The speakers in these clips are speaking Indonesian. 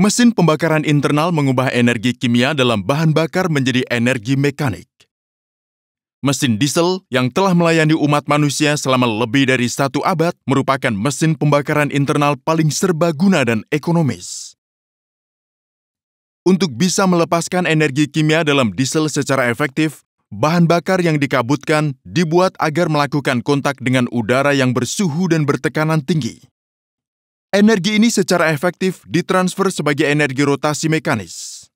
Mesin pembakaran internal mengubah energi kimia dalam bahan bakar menjadi energi mekanik. Mesin diesel yang telah melayani umat manusia selama lebih dari satu abad merupakan mesin pembakaran internal paling serbaguna dan ekonomis. Untuk bisa melepaskan energi kimia dalam diesel secara efektif, bahan bakar yang dikabutkan dibuat agar melakukan kontak dengan udara yang bersuhu dan bertekanan tinggi. Energi ini secara efektif ditransfer sebagai energi rotasi mekanis.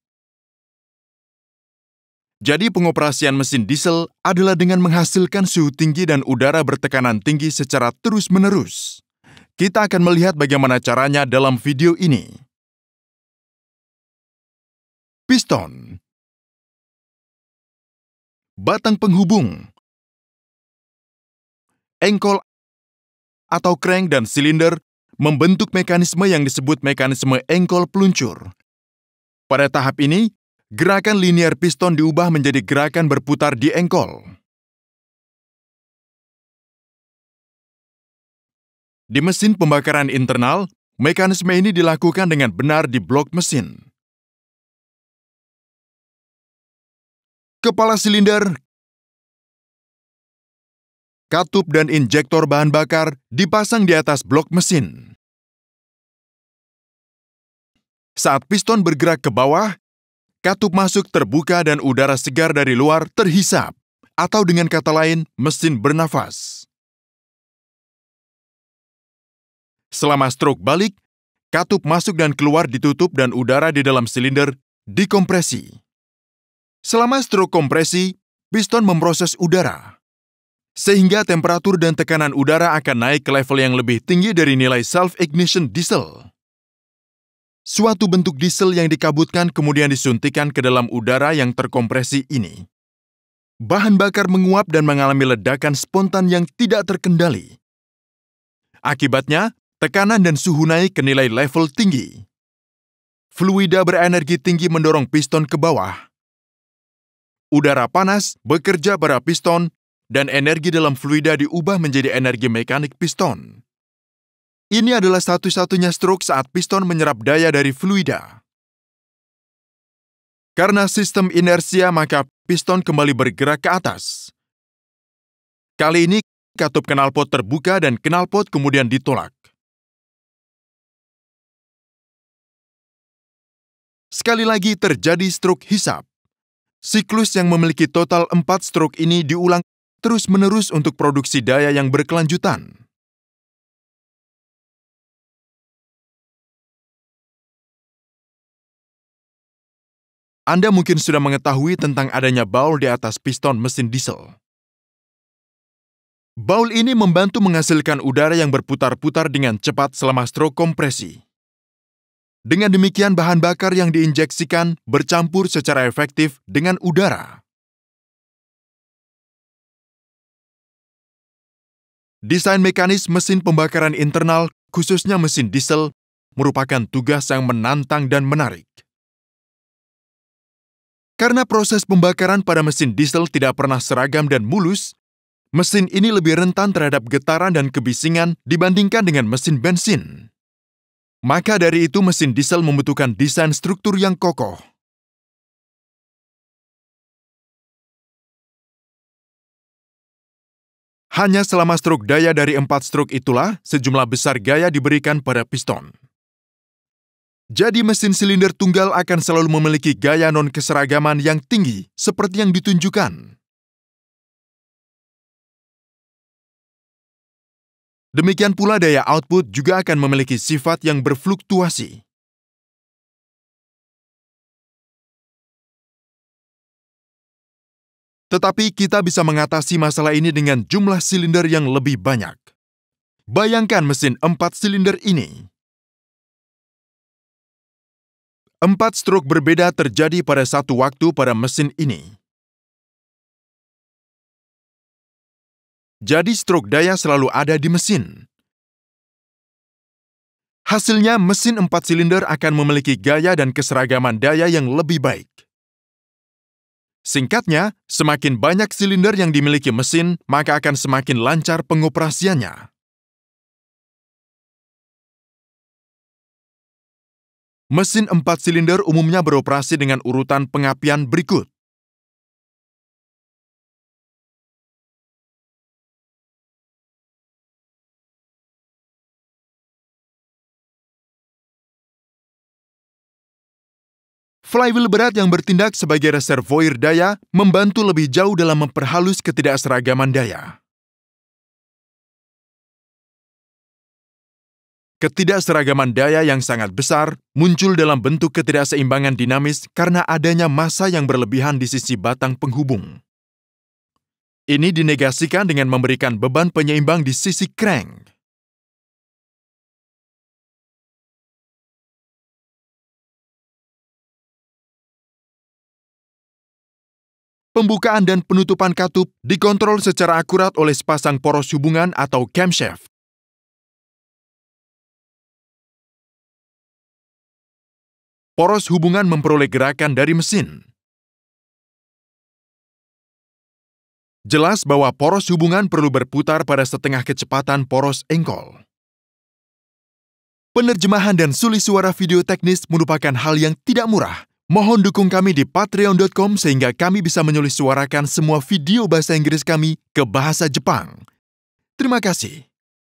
Jadi pengoperasian mesin diesel adalah dengan menghasilkan suhu tinggi dan udara bertekanan tinggi secara terus-menerus. Kita akan melihat bagaimana caranya dalam video ini. Piston Batang penghubung Engkol atau crank dan silinder membentuk mekanisme yang disebut mekanisme engkol peluncur. Pada tahap ini, gerakan linear piston diubah menjadi gerakan berputar di engkol. Di mesin pembakaran internal, mekanisme ini dilakukan dengan benar di blok mesin. Kepala silinder katup dan injektor bahan bakar dipasang di atas blok mesin. Saat piston bergerak ke bawah, katup masuk terbuka dan udara segar dari luar terhisap, atau dengan kata lain, mesin bernafas. Selama stroke balik, katup masuk dan keluar ditutup dan udara di dalam silinder dikompresi. Selama stroke kompresi, piston memproses udara sehingga temperatur dan tekanan udara akan naik ke level yang lebih tinggi dari nilai self-ignition diesel. Suatu bentuk diesel yang dikabutkan kemudian disuntikan ke dalam udara yang terkompresi ini. Bahan bakar menguap dan mengalami ledakan spontan yang tidak terkendali. Akibatnya, tekanan dan suhu naik ke nilai level tinggi. Fluida berenergi tinggi mendorong piston ke bawah udara panas bekerja pada piston dan energi dalam fluida diubah menjadi energi mekanik piston. Ini adalah satu-satunya stroke saat piston menyerap daya dari fluida. Karena sistem inersia, maka piston kembali bergerak ke atas. Kali ini, katup knalpot terbuka dan knalpot kemudian ditolak. Sekali lagi terjadi stroke hisap. Siklus yang memiliki total empat stroke ini diulang terus-menerus untuk produksi daya yang berkelanjutan. Anda mungkin sudah mengetahui tentang adanya baul di atas piston mesin diesel. Baul ini membantu menghasilkan udara yang berputar-putar dengan cepat selama stroke kompresi. Dengan demikian, bahan bakar yang diinjeksikan bercampur secara efektif dengan udara. Desain mekanis mesin pembakaran internal, khususnya mesin diesel, merupakan tugas yang menantang dan menarik. Karena proses pembakaran pada mesin diesel tidak pernah seragam dan mulus, mesin ini lebih rentan terhadap getaran dan kebisingan dibandingkan dengan mesin bensin. Maka dari itu mesin diesel membutuhkan desain struktur yang kokoh. Hanya selama struk daya dari empat struk itulah sejumlah besar gaya diberikan pada piston. Jadi mesin silinder tunggal akan selalu memiliki gaya non-keseragaman yang tinggi seperti yang ditunjukkan. Demikian pula daya output juga akan memiliki sifat yang berfluktuasi. Tetapi kita bisa mengatasi masalah ini dengan jumlah silinder yang lebih banyak. Bayangkan mesin empat silinder ini. Empat stroke berbeda terjadi pada satu waktu pada mesin ini. Jadi stroke daya selalu ada di mesin. Hasilnya, mesin empat silinder akan memiliki gaya dan keseragaman daya yang lebih baik. Singkatnya, semakin banyak silinder yang dimiliki mesin, maka akan semakin lancar pengoperasiannya. Mesin empat silinder umumnya beroperasi dengan urutan pengapian berikut. Flywheel berat yang bertindak sebagai reservoir daya membantu lebih jauh dalam memperhalus ketidakseragaman daya. Ketidakseragaman daya yang sangat besar muncul dalam bentuk ketidakseimbangan dinamis karena adanya massa yang berlebihan di sisi batang penghubung. Ini dinegasikan dengan memberikan beban penyeimbang di sisi crank. Pembukaan dan penutupan katup dikontrol secara akurat oleh sepasang poros hubungan atau camshaft. Poros hubungan memperoleh gerakan dari mesin. Jelas bahwa poros hubungan perlu berputar pada setengah kecepatan poros engkol. Penerjemahan dan sulih suara video teknis merupakan hal yang tidak murah, Mohon dukung kami di patreon.com sehingga kami bisa menulis suarakan semua video bahasa Inggris kami ke bahasa Jepang. Terima kasih.